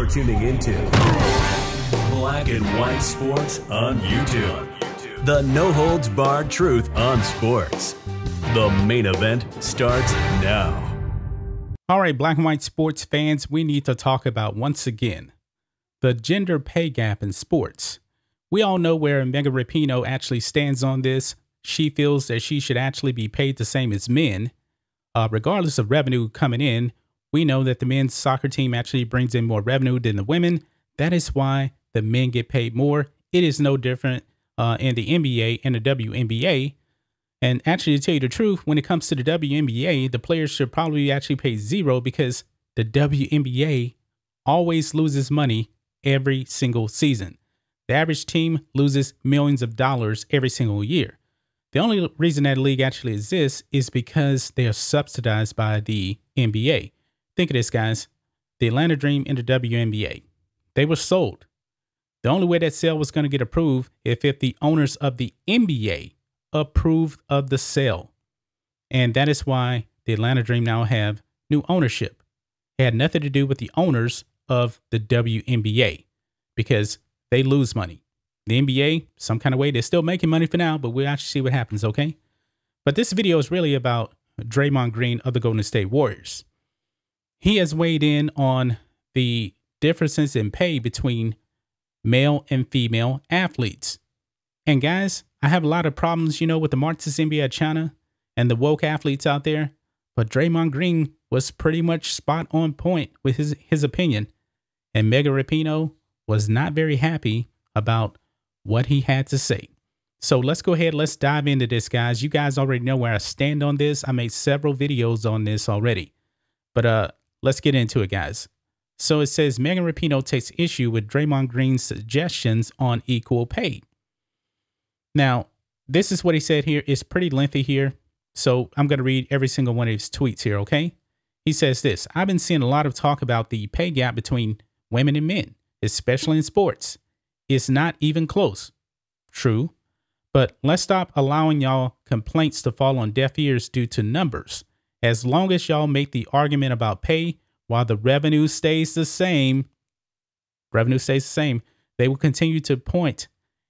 You're tuning into Black and White Sports on YouTube. The no holds barred truth on sports. The main event starts now. All right, Black and White Sports fans, we need to talk about once again the gender pay gap in sports. We all know where Megan Rapino actually stands on this. She feels that she should actually be paid the same as men, uh, regardless of revenue coming in we know that the men's soccer team actually brings in more revenue than the women. That is why the men get paid more. It is no different uh, in the NBA and the WNBA. And actually, to tell you the truth, when it comes to the WNBA, the players should probably actually pay zero because the WNBA always loses money every single season. The average team loses millions of dollars every single year. The only reason that league actually exists is because they are subsidized by the NBA. Think of this, guys. The Atlanta Dream entered WNBA. They were sold. The only way that sale was going to get approved if if the owners of the NBA approved of the sale. And that is why the Atlanta Dream now have new ownership. It had nothing to do with the owners of the WNBA because they lose money. The NBA, some kind of way, they're still making money for now, but we'll actually see what happens, okay? But this video is really about Draymond Green of the Golden State Warriors. He has weighed in on the differences in pay between male and female athletes. And guys, I have a lot of problems, you know, with the Marxist NBA China and the woke athletes out there, but Draymond Green was pretty much spot on point with his, his opinion. And Mega Rapino was not very happy about what he had to say. So let's go ahead, let's dive into this, guys. You guys already know where I stand on this. I made several videos on this already. But uh Let's get into it, guys. So it says Megan Rapino takes issue with Draymond Green's suggestions on equal pay. Now, this is what he said here. It's pretty lengthy here. So I'm going to read every single one of his tweets here, okay? He says this I've been seeing a lot of talk about the pay gap between women and men, especially in sports. It's not even close. True. But let's stop allowing y'all complaints to fall on deaf ears due to numbers. As long as y'all make the argument about pay while the revenue stays the same, revenue stays the same, they will continue to point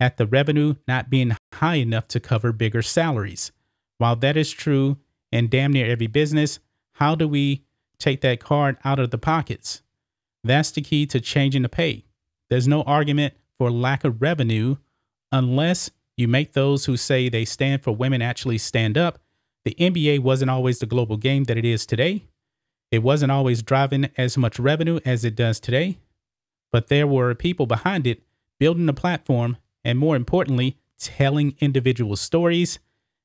at the revenue not being high enough to cover bigger salaries. While that is true in damn near every business, how do we take that card out of the pockets? That's the key to changing the pay. There's no argument for lack of revenue unless you make those who say they stand for women actually stand up the NBA wasn't always the global game that it is today. It wasn't always driving as much revenue as it does today, but there were people behind it building a platform and, more importantly, telling individual stories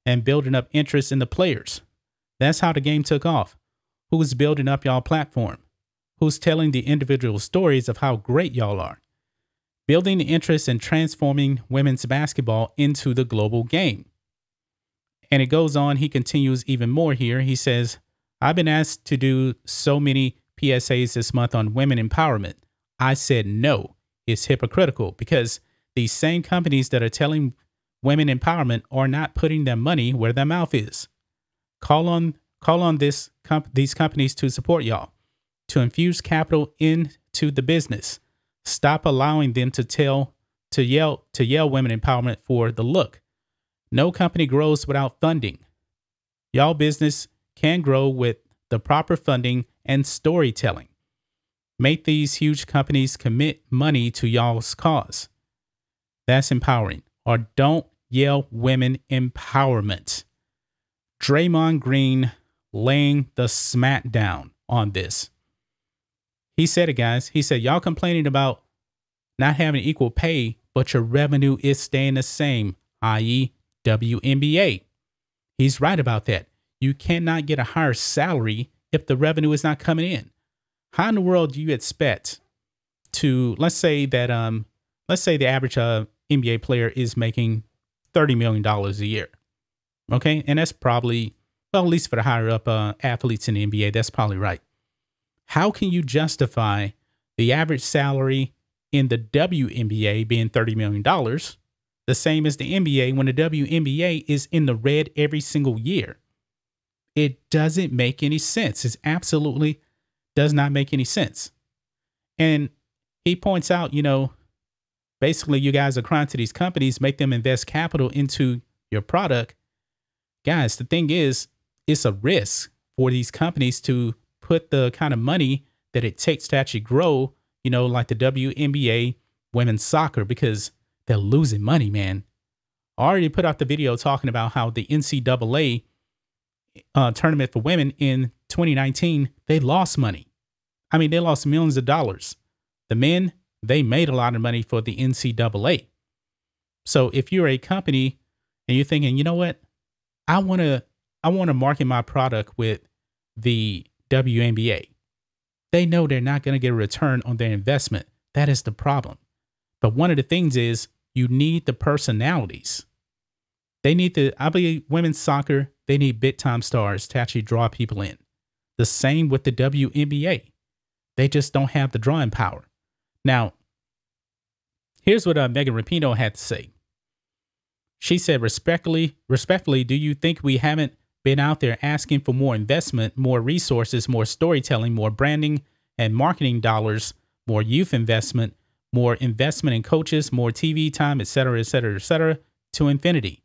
and building up interest in the players. That's how the game took off. Who's building up y'all platform? Who's telling the individual stories of how great y'all are? Building the interest and transforming women's basketball into the global game. And it goes on, he continues even more here. He says, I've been asked to do so many PSAs this month on women empowerment. I said no. It's hypocritical because these same companies that are telling women empowerment are not putting their money where their mouth is. Call on call on this comp- these companies to support y'all, to infuse capital into the business. Stop allowing them to tell to yell to yell women empowerment for the look. No company grows without funding. Y'all business can grow with the proper funding and storytelling. Make these huge companies commit money to y'all's cause. That's empowering. Or don't yell women empowerment. Draymond Green laying the smack down on this. He said it, guys. He said, Y'all complaining about not having equal pay, but your revenue is staying the same, i.e., WNBA. He's right about that. You cannot get a higher salary if the revenue is not coming in. How in the world do you expect to let's say that um let's say the average uh, NBA player is making thirty million dollars a year, okay, and that's probably well at least for the higher up uh, athletes in the NBA that's probably right. How can you justify the average salary in the WNBA being thirty million dollars the same as the NBA, when the WNBA is in the red every single year. It doesn't make any sense. It absolutely does not make any sense. And he points out, you know, basically you guys are crying to these companies, make them invest capital into your product. Guys, the thing is, it's a risk for these companies to put the kind of money that it takes to actually grow, you know, like the WNBA women's soccer, because they're losing money, man. I already put out the video talking about how the NCAA uh, tournament for women in 2019, they lost money. I mean, they lost millions of dollars. The men, they made a lot of money for the NCAA. So if you're a company and you're thinking, you know what, I want to, I want to market my product with the WNBA. They know they're not going to get a return on their investment. That is the problem. But one of the things is you need the personalities. They need the, I believe women's soccer, they need big time stars to actually draw people in. The same with the WNBA. They just don't have the drawing power. Now, here's what uh, Megan Rapino had to say. She said, respectfully, respectfully, do you think we haven't been out there asking for more investment, more resources, more storytelling, more branding and marketing dollars, more youth investment, more investment in coaches, more TV time, et cetera, et cetera, et cetera, to infinity.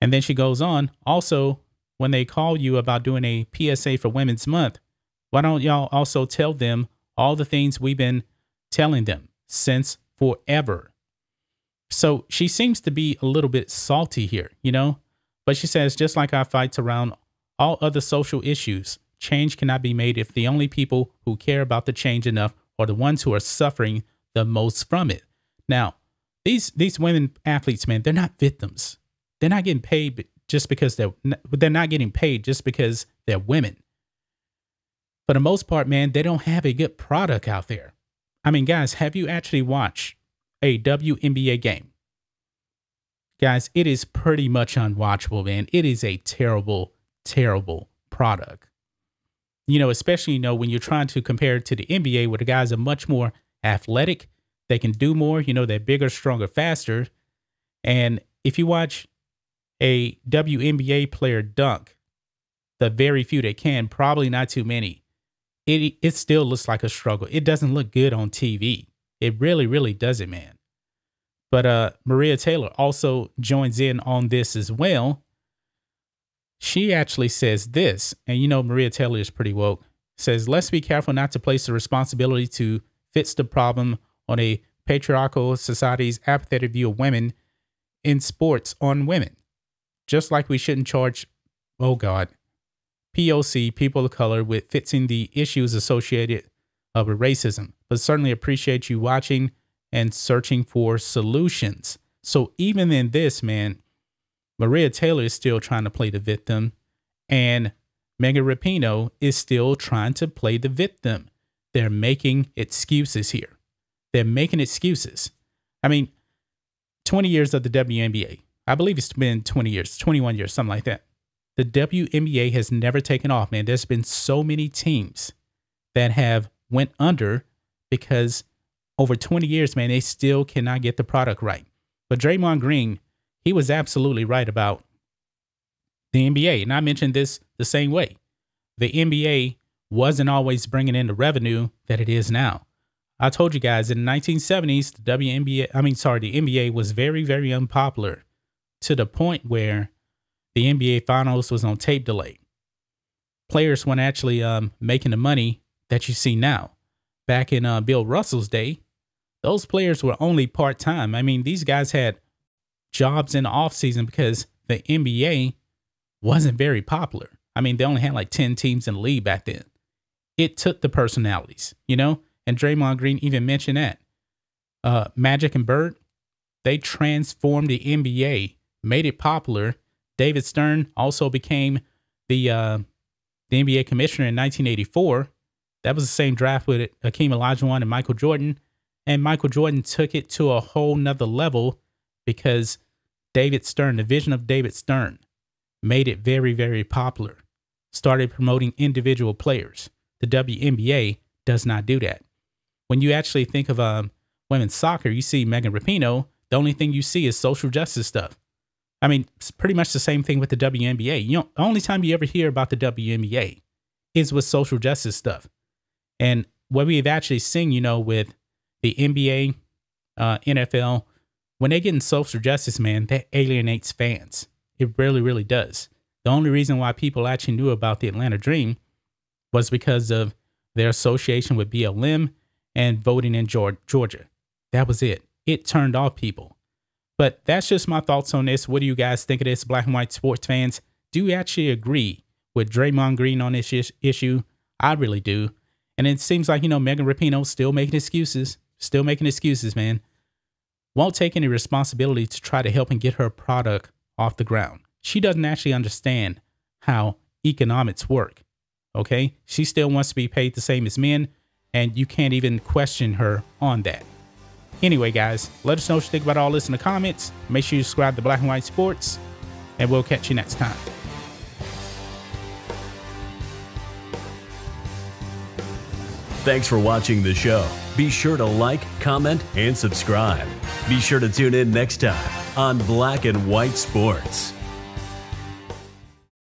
And then she goes on, also, when they call you about doing a PSA for Women's Month, why don't y'all also tell them all the things we've been telling them since forever? So she seems to be a little bit salty here, you know? But she says, just like our fights around all other social issues, change cannot be made if the only people who care about the change enough are the ones who are suffering the most from it. Now, these these women athletes, man, they're not victims. They're not getting paid just because they're they're not getting paid just because they're women. For the most part, man, they don't have a good product out there. I mean, guys, have you actually watched a WNBA game? Guys, it is pretty much unwatchable, man. It is a terrible, terrible product. You know, especially, you know, when you're trying to compare it to the NBA, where the guys are much more athletic. They can do more. You know, they're bigger, stronger, faster. And if you watch a WNBA player dunk, the very few that can, probably not too many, it, it still looks like a struggle. It doesn't look good on TV. It really, really doesn't, man. But uh, Maria Taylor also joins in on this as well. She actually says this, and you know, Maria Taylor is pretty woke, says, let's be careful not to place the responsibility to fits the problem on a patriarchal society's apathetic view of women in sports on women. Just like we shouldn't charge, oh God, POC, people of color, with fixing the issues associated uh, with racism, but certainly appreciate you watching and searching for solutions. So even in this, man, Maria Taylor is still trying to play the victim, and Megan Rapino is still trying to play the victim they're making excuses here. They're making excuses. I mean, 20 years of the WNBA. I believe it's been 20 years, 21 years, something like that. The WNBA has never taken off, man. There's been so many teams that have went under because over 20 years, man, they still cannot get the product right. But Draymond Green, he was absolutely right about the NBA. And I mentioned this the same way. The NBA wasn't always bringing in the revenue that it is now. I told you guys in the 1970s, the WNBA, I mean, sorry, the NBA was very, very unpopular to the point where the NBA finals was on tape delay. Players weren't actually um, making the money that you see now. Back in uh, Bill Russell's day, those players were only part time. I mean, these guys had jobs in the offseason because the NBA wasn't very popular. I mean, they only had like 10 teams in the league back then it took the personalities, you know? And Draymond Green even mentioned that. Uh, Magic and Bird, they transformed the NBA, made it popular. David Stern also became the uh, the NBA commissioner in 1984. That was the same draft with Akeem Olajuwon and Michael Jordan. And Michael Jordan took it to a whole nother level because David Stern, the vision of David Stern, made it very, very popular. Started promoting individual players. The WNBA does not do that. When you actually think of um, women's soccer, you see Megan Rapinoe. The only thing you see is social justice stuff. I mean, it's pretty much the same thing with the WNBA. You know, only time you ever hear about the WNBA is with social justice stuff. And what we've actually seen, you know, with the NBA, uh, NFL, when they get in social justice, man, that alienates fans. It really, really does. The only reason why people actually knew about the Atlanta Dream was because of their association with BLM and voting in Georgia. That was it. It turned off people. But that's just my thoughts on this. What do you guys think of this, black and white sports fans? Do you actually agree with Draymond Green on this issue? I really do. And it seems like, you know, Megan Rapino still making excuses, still making excuses, man. Won't take any responsibility to try to help and get her product off the ground. She doesn't actually understand how economics work. Okay. She still wants to be paid the same as men, and you can't even question her on that. Anyway, guys, let us know what you think about all this in the comments. Make sure you subscribe to Black and White Sports, and we'll catch you next time. Thanks for watching the show. Be sure to like, comment, and subscribe. Be sure to tune in next time on Black and White Sports.